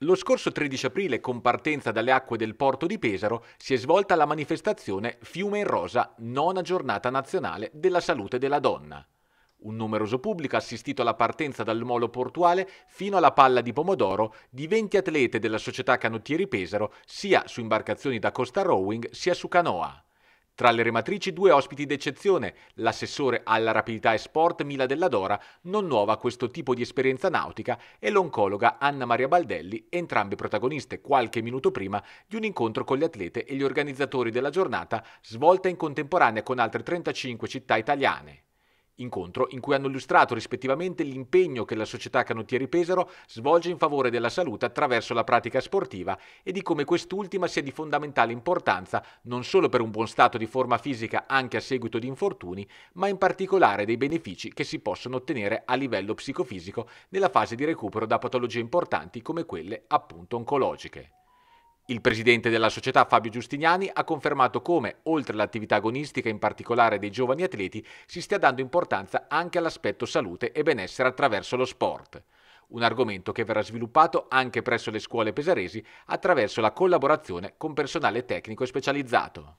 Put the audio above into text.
Lo scorso 13 aprile, con partenza dalle acque del porto di Pesaro, si è svolta la manifestazione Fiume in Rosa, nona giornata nazionale della salute della donna. Un numeroso pubblico ha assistito alla partenza dal molo portuale fino alla palla di pomodoro di 20 atlete della società Canottieri Pesaro, sia su imbarcazioni da costa rowing sia su canoa. Tra le rematrici due ospiti d'eccezione, l'assessore alla rapidità e sport Mila Della Dora, non nuova a questo tipo di esperienza nautica, e l'oncologa Anna Maria Baldelli, entrambe protagoniste qualche minuto prima di un incontro con gli atlete e gli organizzatori della giornata, svolta in contemporanea con altre 35 città italiane incontro in cui hanno illustrato rispettivamente l'impegno che la società Canottieri Pesaro svolge in favore della salute attraverso la pratica sportiva e di come quest'ultima sia di fondamentale importanza non solo per un buon stato di forma fisica anche a seguito di infortuni, ma in particolare dei benefici che si possono ottenere a livello psicofisico nella fase di recupero da patologie importanti come quelle appunto oncologiche. Il presidente della società Fabio Giustiniani ha confermato come, oltre all'attività agonistica in particolare dei giovani atleti, si stia dando importanza anche all'aspetto salute e benessere attraverso lo sport. Un argomento che verrà sviluppato anche presso le scuole pesaresi attraverso la collaborazione con personale tecnico e specializzato.